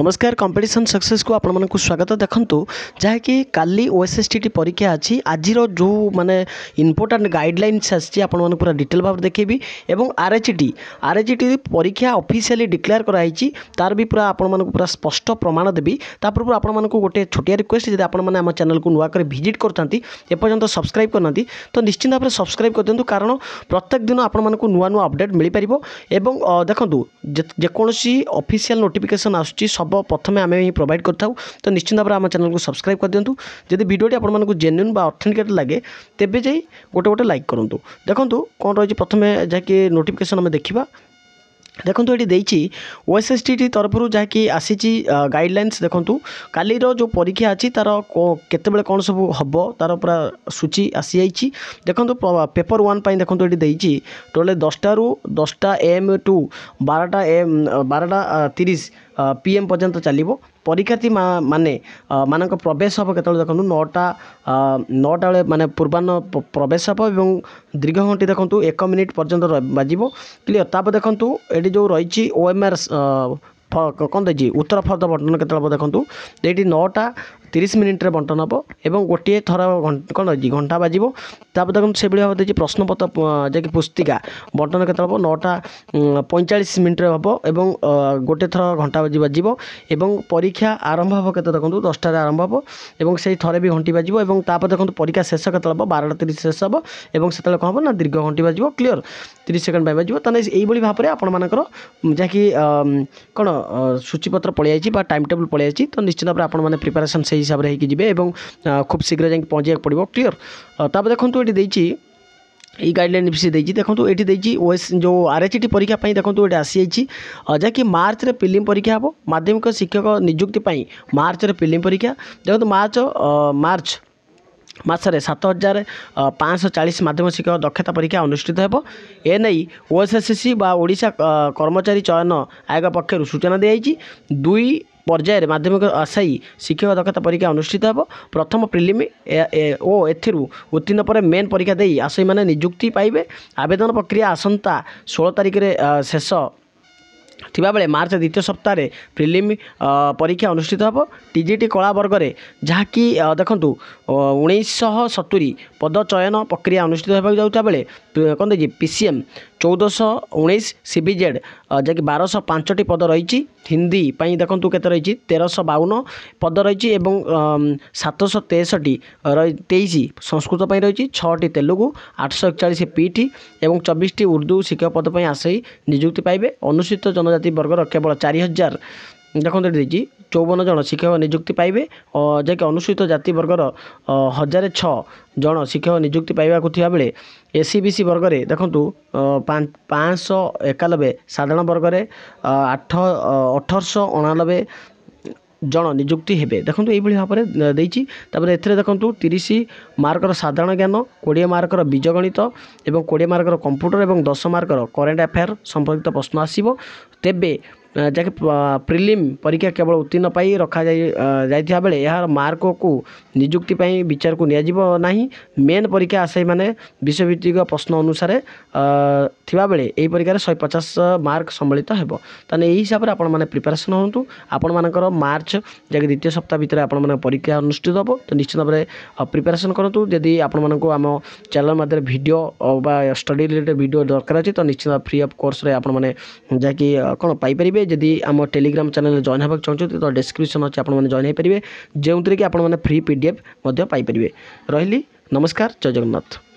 নমস্কার কম্পিটিশন ସକ୍ସେସକୁ ଆପଣମାନଙ୍କୁ ସ୍ୱାଗତ ଦେଖନ୍ତୁ ଯାହାକି କାଲି ଓ ଏସ୍ ଏସ୍ ଟି ଟି ପରୀକ୍ଷା ଅଛି ଆଜିର ଯେଉଁ ମାନେ ଇମ୍ପୋର୍ଟାଣ୍ଟ ଗାଇଡ଼ଲାଇନ୍ସ ଆସିଛି ଆପଣମାନଙ୍କୁ ପୁରା ଡିଟେଲ୍ ଭାବରେ ଦେଖେଇବି ଏବଂ R H T R H T ପରୀକ୍ଷା ଅଫିସିଆଲି ଡିକ୍ଲେୟାର କରାଯାଇଛି ତା'ର ବି ପୁରା ଆପଣମାନଙ୍କୁ ପୁରା ସ୍ପଷ୍ଟ ପ୍ରମାଣ ଦେବି ତା ପୂର୍ବରୁ ଆପଣମାନଙ୍କୁ ଗୋଟେ ଛୋଟିଆ ରିକ୍ୱେଷ୍ଟ ଯଦି ଆପଣମାନେ ଆମ ଚ୍ୟାନେଲକୁ ନୂଆ କରି ଭିଜିଟ୍ କରୁଛନ୍ତି ଏପର୍ଯ୍ୟନ୍ତ ସବସ୍କ୍ରାଇବ୍ କରିନାହାନ୍ତି ତ ନିଶ୍ଚିନ୍ତ ଭାବରେ ସବସ୍କ୍ରାଇବ୍ କରିଦିଅନ୍ତୁ କାରଣ ପ୍ରତ୍ୟେକ ଦିନ ଆପଣମାନଙ୍କୁ ନୂଆ ନୂଆ ଅପଡ଼େଟ୍ ମିଳିପାରିବ ଏବଂ ଦେଖନ୍ତୁ ଯେକୌଣସି ଅଫିସିଆଲ ନୋଟିଫିକେସନ୍ ଆସୁଛି সব প্রথমে আমি প্রোভাইড କରିଥାଉ ତ ନିଶ୍ଚିନ୍ତ ଭାବରେ ଆମ ଚ୍ୟାନେଲକୁ ସବସ୍କ୍ରାଇବ୍ କରିଦିଅନ୍ତୁ ଯଦି ଭିଡ଼ିଓଟି ଆପଣମାନଙ୍କୁ ଜେନ୍ୟୁନ୍ ବା ଅଥେଣ୍ଟିକେଟ୍ ଲାଗେ ତେବେ ଯାଇ ଗୋଟେ ଗୋଟେ ଲାଇକ୍ କରନ୍ତୁ ଦେଖନ୍ତୁ କ'ଣ ରହିଛି ପ୍ରଥମେ ଯାହାକି ନୋଟିଫିକେସନ୍ ଆମେ ଦେଖିବା দেখুন এটি দিয়েছি ওএসএসটি তরফর যা কি আসিছি গাইডলাইন্স দেখুন কালির যে পরীক্ষা আছে তার কেতবে কোণ সব হব তার পুরা সূচি আসি যাই দেখুন পেপর ওয়ান পাই দেখুন এটি দিয়েছি টোটাল দশটার দশটা এম টু বারোটা এম বারোটা তিরিশ পি এম পর্যন্ত চালিব পরীক্ষার্থী মানে মানক প্রবেশ হব কেত দেখুন নটা নটা বেড়ে মানে পূর্বাহ্ন প্রবেশ হব এবং দীর্ঘ ঘণ্টি দেখুন এক মিনিট পর্যন্ত বাজিব ক্লিয়ার তারপর দেখুন এটি যে রয়েছে ওএমআর কোথায় উত্তর ফর্দ বটন কেত দেখুন এইটি নটা ତିରିଶ ମିନିଟ୍ରେ ବଣ୍ଟନ ହେବ ଏବଂ ଗୋଟିଏ ଥର କ'ଣ ଅଛି ଘଣ୍ଟା ବାଜିବ ତା'ପରେ ଦେଖନ୍ତୁ ସେଭଳି ଭାବରେ ଦେଇଛି ପ୍ରଶ୍ନପତ୍ର ଯାହାକି ପୁସ୍ତିକା ବଣ୍ଟନ କେତେବେଳେ ହେବ ନଅଟା ପଇଁଚାଳିଶ ମିନିଟ୍ରେ ହେବ ଏବଂ ଗୋଟେ ଥର ଘଣ୍ଟା ବାଜିବ ଏବଂ ପରୀକ୍ଷା ଆରମ୍ଭ ହେବ କେତେ ଦେଖନ୍ତୁ ଦଶଟାରେ ଆରମ୍ଭ ହେବ ଏବଂ ସେଇ ଥରେ ବି ଘଣ୍ଟି ବାଜିବ ଏବଂ ତା'ପରେ ଦେଖନ୍ତୁ ପରୀକ୍ଷା ଶେଷ କେତେବେଳେ ହେବ ବାରଟା ତିରିଶ ଶେଷ ହେବ ଏବଂ ସେତେବେଳେ କ'ଣ ହେବ ନା ଦୀର୍ଘ ଘଣ୍ଟି ବାଜିବ କ୍ଲିଅର ତିରିଶ ସେକେଣ୍ଡ ପାଇଁ ବାଜିବ ତାହେଲେ ଏଇଭଳି ଭାବରେ ଆପଣମାନଙ୍କର ଯାହାକି କ'ଣ ସୂଚୀପତ୍ର ପଳାଇଆଇଛି ବା ଟାଇମ୍ ଟେବୁଲ୍ ପଳାଇଆଇଛି ତ ନିଶ୍ଚିତ ଭାବରେ ଆପଣମାନେ ପ୍ରିପାରେସନ୍ ସେଇ হিসাବରେ ହେଇକି ଯିବେ ଏବଂ ଖୁବ୍ ଶୀଘ୍ର ଯାଇକି ପହଞ୍ଚିବାକୁ ପଡ଼ିବ କ୍ଲିଅର୍ ତା'ପରେ ଦେଖନ୍ତୁ ଏଠି ଦେଇଛି এই গাইডলাইন সে দিয়েছি দেখুন এটি দিয়েছি ওএস যে আরএচটি পরীক্ষা পাই দেখুন এটি আসিযাই যাকি মার্চরে প্রিলিম পরীক্ষা হব মাধ্যমিক শিক্ষক নিযুক্তি পাই মার্চরে প্রিলিম পরীক্ষা দেখুন মার্চ মার্চ ମାସରେ ସାତ ହଜାର ପାଞ୍ଚଶହ ଚାଳିଶ ମାଧ୍ୟମିକ ଶିକ୍ଷକ ଦକ୍ଷତା ପରୀକ୍ଷା ଅନୁଷ୍ଠିତ ହେବ ଏନେଇ ଓଏସ୍ଏସ୍ସି ବା ଓଡ଼ିଶା କର୍ମଚାରୀ ଚୟନ ଆୟୋଗ ପକ୍ଷରୁ ସୂଚନା ଦିଆଯାଇଛି ଦୁଇ ପର୍ଯ୍ୟାୟରେ ମାଧ୍ୟମିକ ଆଶାୟୀ ଶିକ୍ଷକ ଦକ୍ଷତା ପରୀକ୍ଷା ଅନୁଷ୍ଠିତ ହେବ ପ୍ରଥମ ପ୍ରିଲିମ୍ ଓ ଏଥିରୁ ଉତ୍ତୀର୍ଣ୍ଣ ପରେ ମେନ୍ ପରୀକ୍ଷା ଦେଇ ଆଶାୟୀମାନେ ନିଯୁକ୍ତି ପାଇବେ ଆବେଦନ ପ୍ରକ୍ରିୟା ଆସନ୍ତା ଷୋହଳ ତାରିଖରେ ଶେଷ ଥିବାବେଳେ ମାର୍ଚ୍ଚ ଦ୍ୱିତୀୟ ସପ୍ତାହରେ ଫିଲ୍ମ ପରୀକ୍ଷା ଅନୁଷ୍ଠିତ ହେବ ଟିଜିଟି କଳା ବର୍ଗରେ ଯାହାକି ଦେଖନ୍ତୁ ଉଣେଇଶହ ସତୁରି ପଦ ଚୟନ ପ୍ରକ୍ରିୟା ଅନୁଷ୍ଠିତ ହେବାକୁ ଯାଉଥିବା ବେଳେ କ'ଣ ଦେଇଛି ପି ସି ଏମ୍ ଚଉଦଶହ ଉଣେଇଶ ସି ବି ଜେଡ଼୍ ଯାହାକି ବାରଶହ ପାଞ୍ଚଟି ପଦ ରହିଛି ହିନ୍ଦୀ ପାଇଁ ଦେଖନ୍ତୁ କେତେ ରହିଛି ତେରଶହ ବାଉନ ପଦ ରହିଛି ଏବଂ ସାତଶହ ତେଷଠି ତେଇଶ ସଂସ୍କୃତ ପାଇଁ ରହିଛି ଛଅଟି ତେଲୁଗୁ ଆଠଶହ ଏକଚାଳିଶ ପିଠି ଏବଂ ଚବିଶଟି ଉର୍ଦ୍ଦୁ ଶିକ୍ଷକ ପଦ ପାଇଁ ଆଶାୟୀ ନିଯୁକ୍ତି ପାଇବେ ଅନୁସୂଚିତ ଜନ জনজাতি বর্গর কেবল চারি হাজার ଦେଖନ୍ତୁ ଏଠି ଦେଇଛି ଚଉବନ ଜଣ ଶିକ୍ଷକ ନିଯୁକ୍ତି ପାଇବେ ଯାହାକି ଅନୁସୂଚିତ ଜାତି ବର୍ଗର ହଜାରେ ଛଅ ଜଣ ଶିକ୍ଷକ ନିଯୁକ୍ତି ପାଇବାକୁ ଥିବାବେଳେ ଏ ସି ବି ସି ବର୍ଗରେ ଦେଖନ୍ତୁ ପାଞ୍ଚଶହ ଏକାନବେ ସାଧାରଣ ବର୍ଗରେ ଆଠ ଅଠରଶହ ଅଣାନବେ ଜଣ ନିଯୁକ୍ତି ହେବେ ଦେଖନ୍ତୁ ଏହିଭଳି ଭାବରେ ଦେଇଛି ତା'ପରେ ଏଥିରେ ଦେଖନ୍ତୁ ତିରିଶ ମାର୍କର ସାଧାରଣ ଜ୍ଞାନ କୋଡ଼ିଏ ମାର୍କର ବୀଜଗଣିତ ଏବଂ କୋଡ଼ିଏ ମାର୍କର କମ୍ପ୍ୟୁଟର ଏବଂ ଦଶ ମାର୍କର କରେଣ୍ଟ ଆଫେୟାର୍ ସମ୍ପର୍କିତ ପ୍ରଶ୍ନ ଆସିବ ତେବେ ଯାହାକି ପ୍ରିଲିମ୍ ପରୀକ୍ଷା କେବଳ ଉତ୍ତୀର୍ଣ୍ଣ ପାଇଁ ରଖାଯାଇ ଯାଇଥିବା ବେଳେ ଏହାର ମାର୍କକୁ ନିଯୁକ୍ତି ପାଇଁ ବିଚାରକୁ ନିଆଯିବ ନାହିଁ ମେନ୍ ପରୀକ୍ଷା ଆଶାୟୀମାନେ ବିଷୟଭିତ୍ତିକ ପ୍ରଶ୍ନ ଅନୁସାରେ ଥିବାବେଳେ ଏହି ପରୀକ୍ଷାରେ ଶହେ ପଚାଶ ମାର୍କ ସମ୍ମିଳିତ ହେବ ତାହେଲେ ଏହି ହିସାବରେ ଆପଣମାନେ ପ୍ରିପାରେସନ୍ ହୁଅନ୍ତୁ ଆପଣମାନଙ୍କର ମାର୍ଚ୍ଚ ଯାହାକି ଦ୍ୱିତୀୟ ସପ୍ତାହ ଭିତରେ ଆପଣମାନଙ୍କ ପରୀକ୍ଷା ଅନୁଷ୍ଠିତ ହେବ ତ ନିଶ୍ଚିତ ଭାବରେ ପ୍ରିପାରେସନ୍ କରନ୍ତୁ ଯଦି ଆପଣମାନଙ୍କୁ ଆମ ଚ୍ୟାନେଲ୍ ମାଧ୍ୟମରେ ଭିଡ଼ିଓ ବା ଷ୍ଟଡ଼ି ରିଲେଟେଡ଼୍ ଭିଡ଼ିଓ ଦରକାର ଅଛି ତ ନିଶ୍ଚିତ ଫ୍ରି ଅଫ୍ କୋର୍ସରେ ଆପଣମାନେ ଯାହାକି କ'ଣ ପାଇପାରିବେ जदि आम टेलीग्राम चैनल जॉन होगा चाहते तो डिस्क्रिप्सन अच्छे आप जॉन हो पारे जो थी कि आप फ्री पी डी पारे रही नमस्कार जय जगन्नाथ